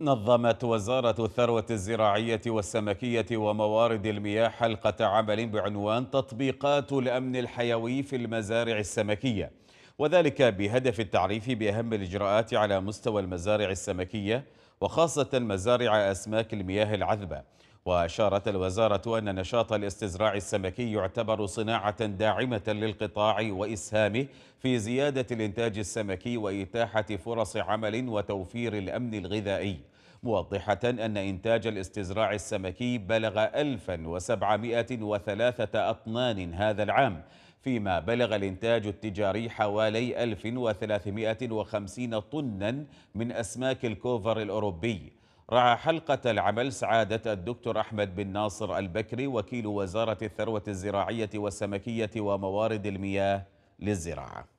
نظمت وزارة الثروة الزراعية والسمكية وموارد المياه حلقة عمل بعنوان تطبيقات الأمن الحيوي في المزارع السمكية وذلك بهدف التعريف بأهم الإجراءات على مستوى المزارع السمكية وخاصة مزارع أسماك المياه العذبة وأشارت الوزارة أن نشاط الاستزراع السمكي يعتبر صناعة داعمة للقطاع وإسهامه في زيادة الإنتاج السمكي وإتاحة فرص عمل وتوفير الأمن الغذائي موضحة أن إنتاج الاستزراع السمكي بلغ 1703 أطنان هذا العام فيما بلغ الإنتاج التجاري حوالي 1350 طنا من أسماك الكوفر الأوروبي رعى حلقة العمل سعادة الدكتور أحمد بن ناصر البكري وكيل وزارة الثروة الزراعية والسمكية وموارد المياه للزراعة